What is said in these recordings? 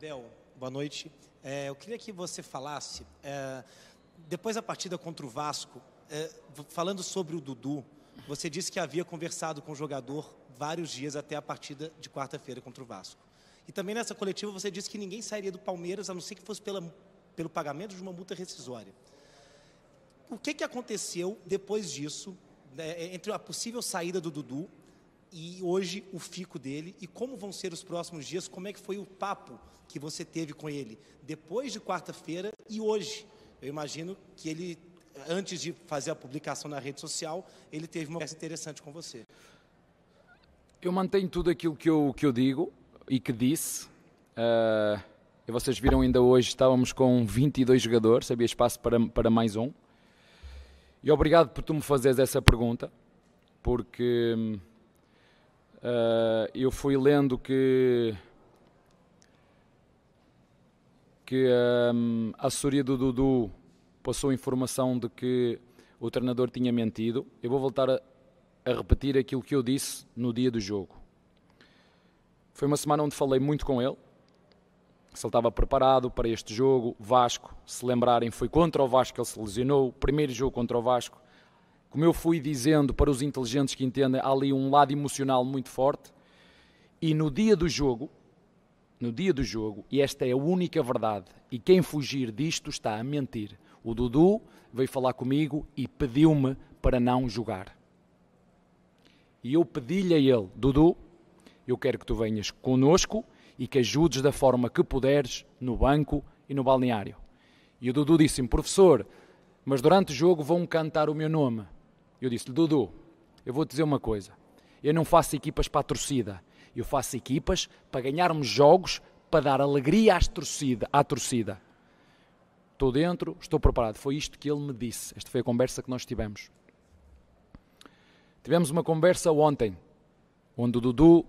Abel, boa noite. É, eu queria que você falasse, é, depois da partida contra o Vasco, é, falando sobre o Dudu, você disse que havia conversado com o jogador vários dias até a partida de quarta-feira contra o Vasco. E também nessa coletiva você disse que ninguém sairia do Palmeiras, a não ser que fosse pela, pelo pagamento de uma multa rescisória. O que, que aconteceu depois disso, né, entre a possível saída do Dudu e hoje o fico dele e como vão ser os próximos dias, como é que foi o papo que você teve com ele depois de quarta-feira e hoje. Eu imagino que ele antes de fazer a publicação na rede social, ele teve uma conversa interessante com você. Eu mantenho tudo aquilo que eu, que eu digo e que disse. Uh, e vocês viram ainda hoje, estávamos com 22 jogadores, havia espaço para, para mais um. E obrigado por tu me fazeres essa pergunta, porque hum, Uh, eu fui lendo que que um, ehm, a assessoria do Dudu passou informação de que o treinador tinha mentido. Eu vou voltar a, a repetir aquilo que eu disse no dia do jogo. Foi uma semana onde falei muito com ele, se ele estava preparado para este jogo. Vasco, se lembrarem, foi contra o Vasco que ele se lesionou. O primeiro jogo contra o Vasco, como eu fui dizendo para os inteligentes que entendem, há ali um lado emocional muito forte. E no dia do jogo, no dia do jogo, e esta é a única verdade, e quem fugir disto está a mentir. O Dudu veio falar comigo e pediu-me para não jogar. E eu pedi-lhe a ele, Dudu, eu quero que tu venhas conosco e que ajudes da forma que puderes no banco e no balneário. E o Dudu disse-me, professor, mas durante o jogo vão cantar o meu nome. Eu disse-lhe: Dudu, eu vou te dizer uma coisa. Eu não faço equipas para a torcida. Eu faço equipas para ganharmos jogos, para dar alegria às torcida, à torcida. Estou dentro, estou preparado. Foi isto que ele me disse. Esta foi a conversa que nós tivemos. Tivemos uma conversa ontem, onde o Dudu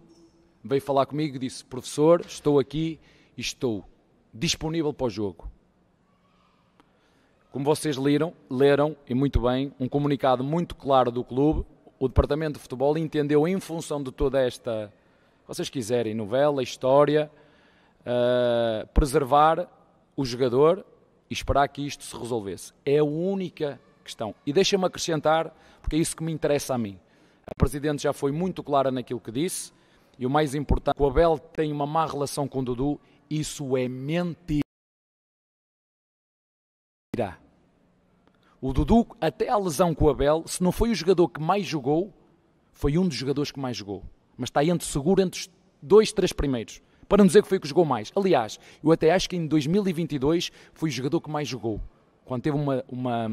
veio falar comigo e disse: Professor, estou aqui e estou disponível para o jogo. Como vocês leram, leram e muito bem, um comunicado muito claro do clube. O departamento de futebol entendeu, em função de toda esta, vocês quiserem, novela, história, uh, preservar o jogador e esperar que isto se resolvesse. É a única questão. E deixa-me acrescentar, porque é isso que me interessa a mim. A Presidente já foi muito clara naquilo que disse, e o mais importante, o Abel tem uma má relação com o Dudu, isso é mentira irá. O Dudu, até a lesão com o Abel, se não foi o jogador que mais jogou, foi um dos jogadores que mais jogou. Mas está entre seguro entre os dois, três primeiros. Para não dizer que foi o que jogou mais. Aliás, eu até acho que em 2022 foi o jogador que mais jogou. Quando teve uma, uma,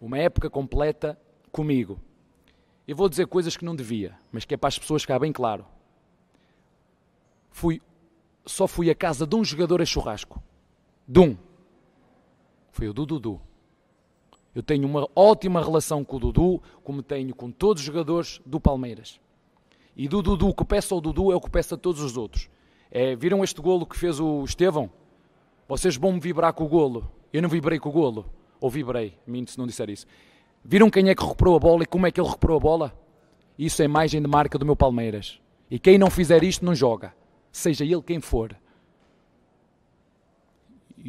uma época completa comigo. Eu vou dizer coisas que não devia, mas que é para as pessoas ficar bem claro. Fui, só fui à casa de um jogador a churrasco. De um foi o do Dudu. Eu tenho uma ótima relação com o Dudu, como tenho com todos os jogadores do Palmeiras. E do Dudu, o que peço ao Dudu é o que peço a todos os outros. É, viram este golo que fez o Estevão? Vocês vão me vibrar com o golo. Eu não vibrei com o golo. Ou vibrei, minto se não disser isso. Viram quem é que recuperou a bola e como é que ele recuperou a bola? Isso é imagem de marca do meu Palmeiras. E quem não fizer isto não joga, seja ele quem for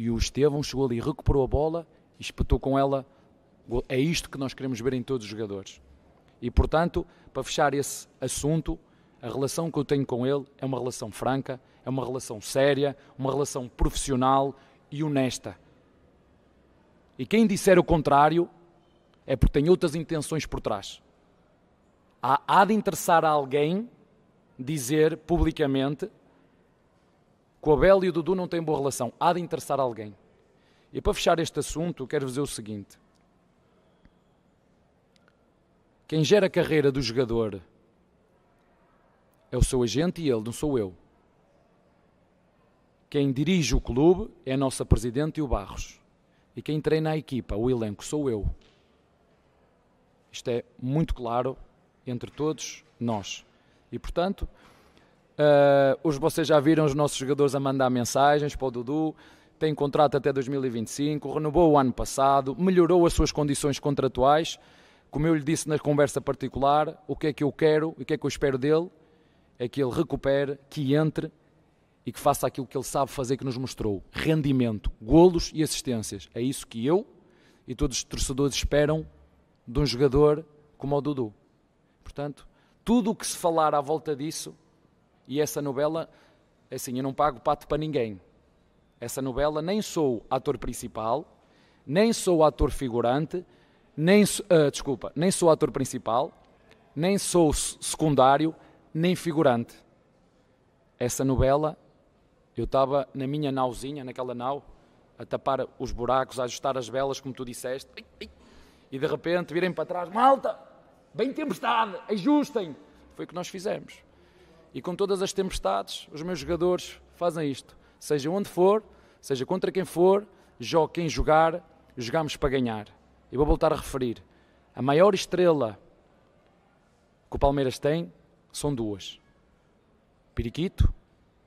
e o Estevão chegou ali, recuperou a bola e espetou com ela. É isto que nós queremos ver em todos os jogadores. E portanto, para fechar esse assunto, a relação que eu tenho com ele é uma relação franca, é uma relação séria, uma relação profissional e honesta. E quem disser o contrário é porque tem outras intenções por trás. Há, há de interessar a alguém dizer publicamente com Abel e o Dudu não têm boa relação. Há de interessar alguém. E para fechar este assunto, quero dizer o seguinte: quem gera a carreira do jogador é o seu agente e ele, não sou eu. Quem dirige o clube é a nossa presidente e o Barros. E quem treina a equipa, o elenco, sou eu. Isto é muito claro entre todos nós. E portanto, Uh, os, vocês já viram os nossos jogadores a mandar mensagens para o Dudu. Tem contrato até 2025, renovou o ano passado, melhorou as suas condições contratuais. Como eu lhe disse na conversa particular, o que é que eu quero e o que é que eu espero dele é que ele recupere, que entre e que faça aquilo que ele sabe fazer que nos mostrou: rendimento, golos e assistências. É isso que eu e todos os torcedores esperam de um jogador como o Dudu. Portanto, tudo o que se falar à volta disso e essa novela, assim, eu não pago pato para ninguém. Essa novela nem sou ator principal, nem sou ator figurante, nem uh, desculpa, nem sou ator principal, nem sou secundário, nem figurante. Essa novela, eu estava na minha nauzinha, naquela nau, a tapar os buracos, a ajustar as velas, como tu disseste, e de repente virem para trás, malta, bem tempestade, ajustem. Foi o que nós fizemos. E com todas as tempestades, os meus jogadores fazem isto. Seja onde for, seja contra quem for, jogue quem jogar, jogamos para ganhar. E vou voltar a referir. A maior estrela que o Palmeiras tem são duas: Periquito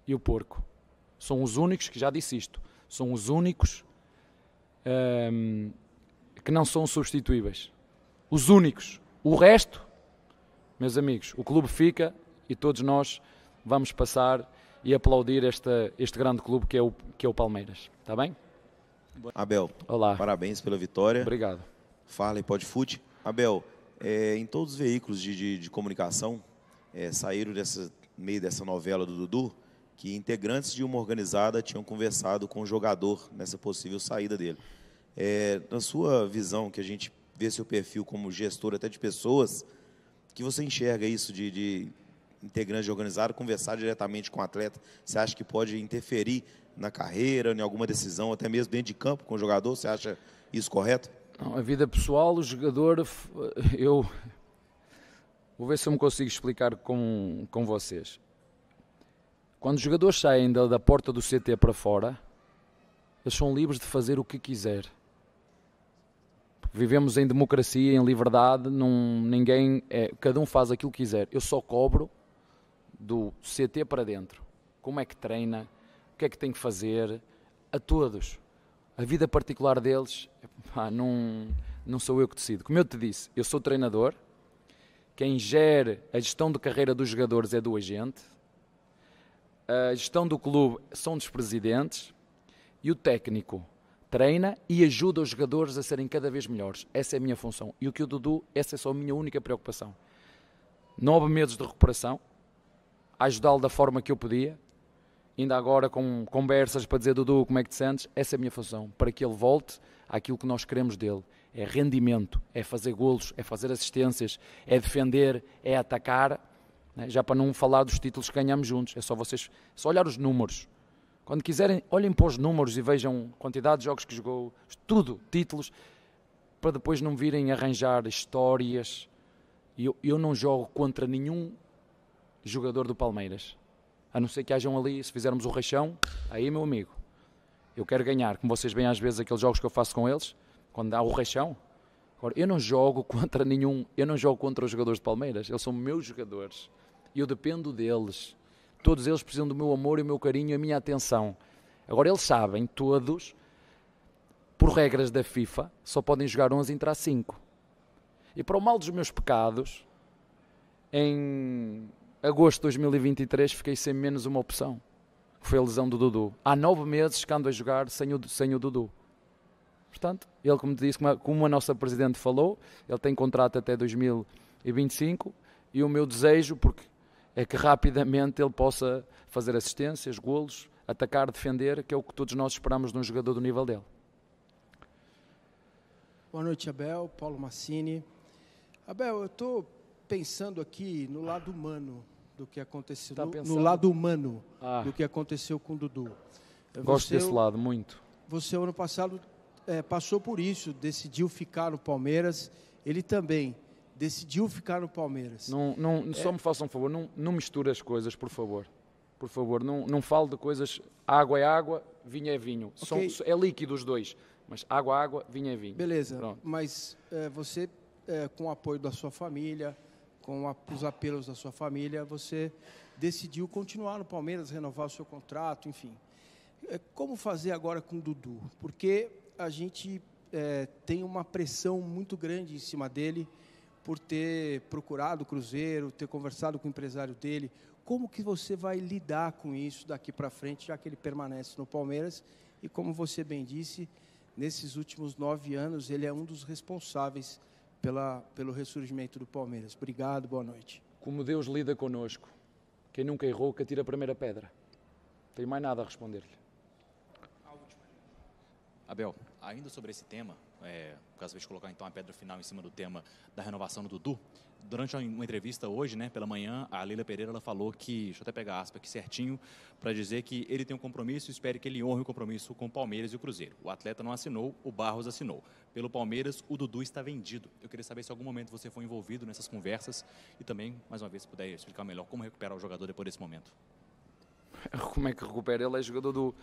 e o Porco. São os únicos, que já disse isto, são os únicos ehm, que não são substituíveis. Os únicos. O resto, meus amigos, o clube fica e todos nós vamos passar e aplaudir esta, este grande clube que é o, que é o Palmeiras. Está bem? Abel, Olá. parabéns pela vitória. Obrigado. Fala e pode fute. Abel, é, em todos os veículos de, de, de comunicação é, saíram dessa meio dessa novela do Dudu que integrantes de uma organizada tinham conversado com o jogador nessa possível saída dele. É, na sua visão, que a gente vê seu perfil como gestor até de pessoas, que você enxerga isso de, de integrante organizado, conversar diretamente com o atleta, você acha que pode interferir na carreira, em alguma decisão, até mesmo dentro de campo com o jogador? Você acha isso correto? Não, a é vida pessoal, o jogador, eu vou ver se eu me consigo explicar com, com vocês. Quando os jogadores saem da, da porta do CT para fora, eles são livres de fazer o que quiser. Vivemos em democracia, em liberdade, num, ninguém é, cada um faz aquilo que quiser. Eu só cobro do CT para dentro. Como é que treina? O que é que tem que fazer? A todos. A vida particular deles, pá, não, não sou eu que decido. Como eu te disse, eu sou treinador. Quem gere a gestão de carreira dos jogadores é do agente. A gestão do clube são dos presidentes. E o técnico treina e ajuda os jogadores a serem cada vez melhores. Essa é a minha função. E o que o Dudu, essa é só a minha única preocupação. Nove meses de recuperação, ajudá-lo da forma que eu podia, ainda agora com conversas para dizer Dudu, como é que te sentes? Essa é a minha função, para que ele volte àquilo que nós queremos dele. É rendimento, é fazer golos, é fazer assistências, é defender, é atacar. Né? Já para não falar dos títulos que ganhamos juntos, é só vocês é só olhar os números. Quando quiserem, olhem para os números e vejam quantidade de jogos que jogou, tudo, títulos, para depois não virem arranjar histórias. Eu, eu não jogo contra nenhum jogador do Palmeiras. A não ser que hajam ali, se fizermos o rachão, aí, meu amigo, eu quero ganhar. Como vocês veem às vezes aqueles jogos que eu faço com eles, quando há o rachão. Agora, eu não jogo contra nenhum, eu não jogo contra os jogadores do Palmeiras, eles são meus jogadores. Eu dependo deles. Todos eles precisam do meu amor e o meu carinho e a minha atenção. Agora, eles sabem, todos, por regras da FIFA, só podem jogar 11 e entrar 5. E para o mal dos meus pecados, em agosto de 2023 fiquei sem menos uma opção, que foi a lesão do Dudu. Há nove meses que ando a jogar sem o, sem o Dudu. Portanto, ele, como disse, como a, como a nossa Presidente falou, ele tem contrato até 2025 e o meu desejo porque é que rapidamente ele possa fazer assistências, golos, atacar, defender, que é o que todos nós esperamos de um jogador do nível dele. Boa noite, Abel. Paulo Massini. Abel, eu estou pensando aqui no lado humano do que aconteceu tá no, no, lado humano ah. do que aconteceu com Dudu. Gosto desse lado muito. Você ano passado é, passou por isso, decidiu ficar no Palmeiras. Ele também decidiu ficar no Palmeiras. Não, não é. só me façam um favor, não, não misture as coisas, por favor. Por favor, não, não fale de coisas. Água é água, vinho é vinho. Okay. São, é líquido os dois, mas água é água, vinho é vinho. Beleza, Pronto. mas é, você, é, com o apoio da sua família, com a, os apelos da sua família, você decidiu continuar no Palmeiras, renovar o seu contrato, enfim. É, como fazer agora com o Dudu? Porque a gente é, tem uma pressão muito grande em cima dele por ter procurado o Cruzeiro, ter conversado com o empresário dele. Como que você vai lidar com isso daqui para frente, já que ele permanece no Palmeiras? E como você bem disse, nesses últimos nove anos ele é um dos responsáveis pela, pelo ressurgimento do Palmeiras. Obrigado, boa noite. Como Deus lida conosco, quem nunca errou, que atira a primeira pedra. Tem mais nada a responder-lhe. Abel, ainda sobre esse tema, é, caso vez colocar então a pedra final em cima do tema da renovação do Dudu, durante uma entrevista hoje, né, pela manhã, a Leila Pereira ela falou que, deixa eu até pegar a aspa aqui certinho, para dizer que ele tem um compromisso e espere que ele honre o compromisso com o Palmeiras e o Cruzeiro. O atleta não assinou, o Barros assinou. Pelo Palmeiras, o Dudu está vendido. Eu queria saber se em algum momento você foi envolvido nessas conversas e também, mais uma vez, se puder explicar melhor como recuperar o jogador depois desse momento. Como é que recupera? Ele é jogador do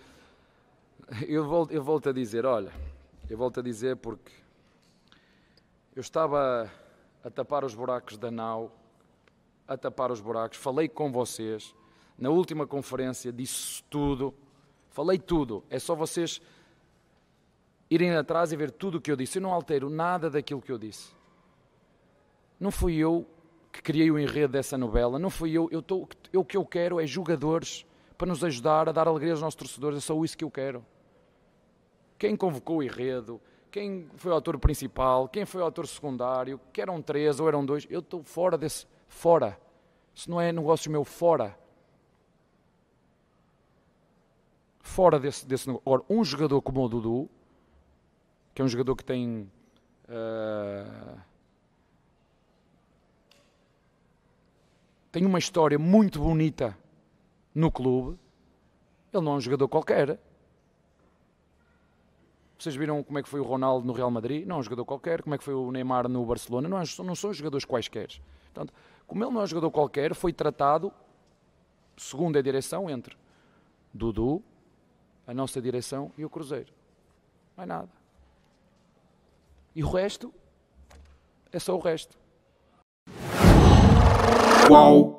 Eu volto, eu volto a dizer, olha, eu volto a dizer porque eu estava a tapar os buracos da nau, a tapar os buracos, falei com vocês, na última conferência disse tudo, falei tudo, é só vocês irem atrás e ver tudo o que eu disse. Eu não altero nada daquilo que eu disse. Não fui eu que criei o enredo dessa novela, não fui eu. Eu, tô, eu o que eu quero é jogadores para nos ajudar a dar alegria aos nossos torcedores. É só isso que eu quero. Quem convocou o enredo, quem foi o autor principal, quem foi o autor secundário, que eram três ou eram dois, eu estou fora desse. Fora. Isso não é negócio meu, fora. Fora desse, desse negócio. Ora, um jogador como o Dudu, que é um jogador que tem. Uh, tem uma história muito bonita no clube, ele não é um jogador qualquer. Vocês viram como é que foi o Ronaldo no Real Madrid? Não é um jogador qualquer. Como é que foi o Neymar no Barcelona? Não, é, não são jogadores quaisquer. Portanto, como ele não é um jogador qualquer, foi tratado, segundo a direção, entre Dudu, a nossa direção e o Cruzeiro. Não é nada. E o resto é só o resto. Qual?